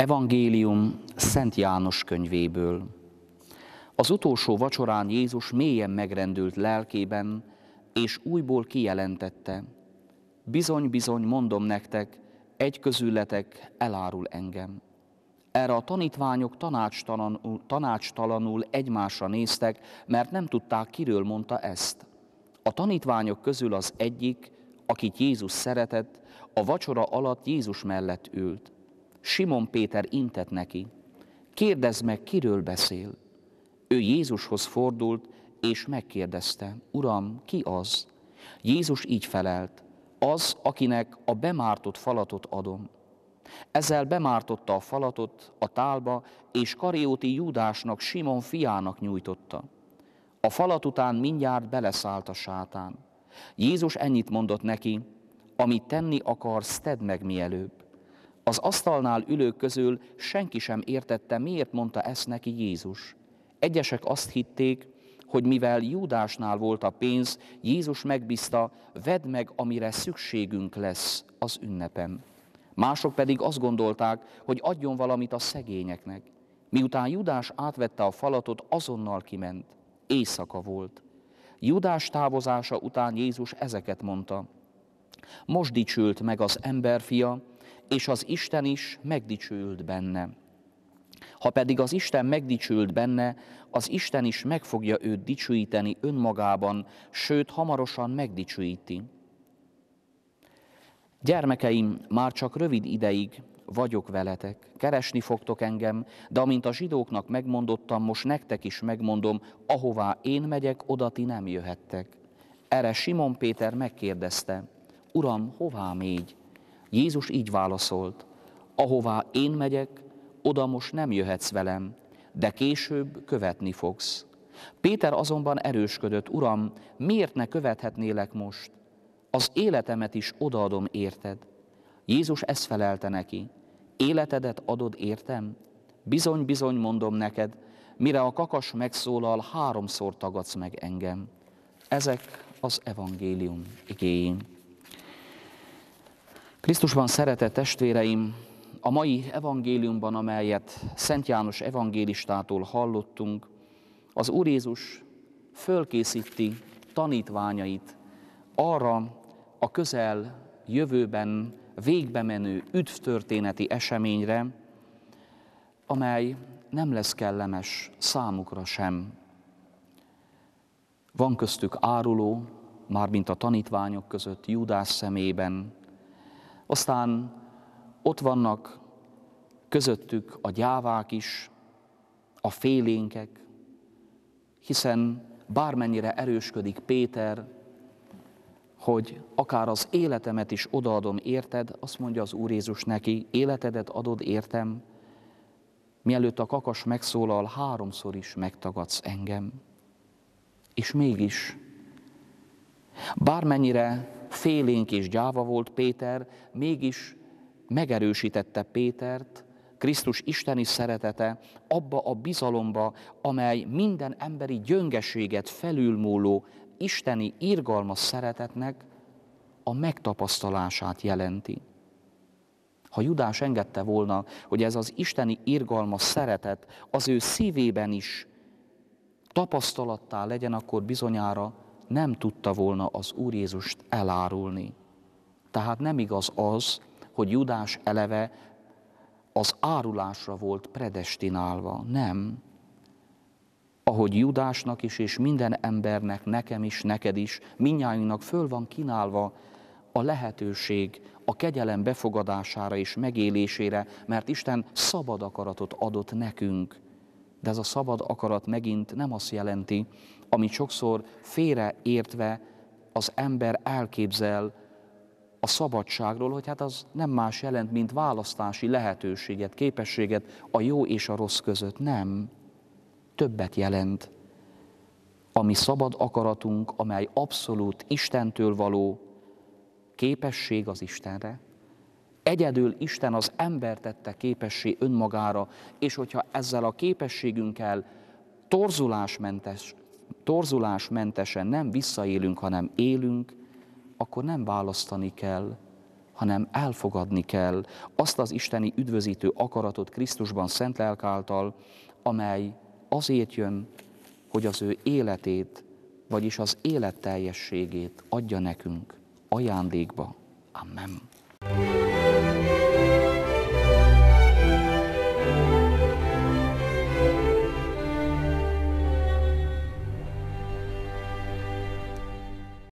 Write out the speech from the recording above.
Evangélium Szent János könyvéből. Az utolsó vacsorán Jézus mélyen megrendült lelkében, és újból kijelentette, bizony-bizony mondom nektek, egy közületek elárul engem. Erre a tanítványok tanácstalanul, tanácstalanul egymásra néztek, mert nem tudták, kiről mondta ezt. A tanítványok közül az egyik, akit Jézus szeretett, a vacsora alatt Jézus mellett ült. Simon Péter intett neki, kérdezd meg, kiről beszél. Ő Jézushoz fordult, és megkérdezte, Uram, ki az? Jézus így felelt, az, akinek a bemártott falatot adom. Ezzel bemártotta a falatot a tálba, és Karióti Júdásnak, Simon fiának nyújtotta. A falat után mindjárt beleszállt a sátán. Jézus ennyit mondott neki, amit tenni akarsz, tedd meg mielőbb. Az asztalnál ülők közül senki sem értette, miért mondta ezt neki Jézus. Egyesek azt hitték, hogy mivel Júdásnál volt a pénz, Jézus megbízta, vedd meg, amire szükségünk lesz az ünnepen. Mások pedig azt gondolták, hogy adjon valamit a szegényeknek. Miután Judás átvette a falatot, azonnal kiment. Éjszaka volt. Judás távozása után Jézus ezeket mondta. Most dicsült meg az emberfia, és az Isten is megdicsőült benne. Ha pedig az Isten megdicsült benne, az Isten is meg fogja őt dicsőíteni önmagában, sőt, hamarosan megdicsőíti. Gyermekeim, már csak rövid ideig vagyok veletek, keresni fogtok engem, de amint a zsidóknak megmondottam, most nektek is megmondom, ahová én megyek, oda ti nem jöhettek. Erre Simon Péter megkérdezte, Uram, hová mégy? Jézus így válaszolt, ahová én megyek, oda most nem jöhetsz velem, de később követni fogsz. Péter azonban erősködött, Uram, miért ne követhetnélek most? Az életemet is odaadom érted. Jézus ezt felelte neki, életedet adod értem? Bizony, bizony mondom neked, mire a kakas megszólal, háromszor tagadsz meg engem. Ezek az evangélium igéim. Krisztusban szeretett testvéreim, a mai evangéliumban, amelyet Szent János evangélistától hallottunk, az Úr Jézus fölkészíti tanítványait arra a közel jövőben végbe menő üdvtörténeti eseményre, amely nem lesz kellemes számukra sem. Van köztük áruló, mármint a tanítványok között Judás szemében, aztán ott vannak közöttük a gyávák is, a félénkek, hiszen bármennyire erősködik Péter, hogy akár az életemet is odaadom érted, azt mondja az Úr Jézus neki, életedet adod értem, mielőtt a kakas megszólal, háromszor is megtagadsz engem. És mégis, bármennyire félénk és gyáva volt Péter, mégis megerősítette Pétert, Krisztus isteni szeretete abba a bizalomba, amely minden emberi gyöngeséget felülmúló isteni irgalmas szeretetnek a megtapasztalását jelenti. Ha Judás engedte volna, hogy ez az isteni irgalmas szeretet az ő szívében is tapasztalattá legyen, akkor bizonyára nem tudta volna az Úr Jézust elárulni. Tehát nem igaz az, hogy Judás eleve az árulásra volt predestinálva. Nem. Ahogy Judásnak is, és minden embernek, nekem is, neked is, minnyájunknak föl van kínálva a lehetőség a kegyelem befogadására és megélésére, mert Isten szabad akaratot adott nekünk. De ez a szabad akarat megint nem azt jelenti, amit sokszor félreértve az ember elképzel a szabadságról, hogy hát az nem más jelent, mint választási lehetőséget, képességet a jó és a rossz között. Nem. Többet jelent. Ami szabad akaratunk, amely abszolút Istentől való képesség az Istenre, Egyedül Isten az ember tette képessé önmagára, és hogyha ezzel a képességünkkel torzulásmentes torzulásmentesen nem visszaélünk, hanem élünk, akkor nem választani kell, hanem elfogadni kell azt az isteni üdvözítő akaratot Krisztusban szent lelk által, amely azért jön, hogy az ő életét, vagyis az élet teljességét adja nekünk ajándékba. Amen.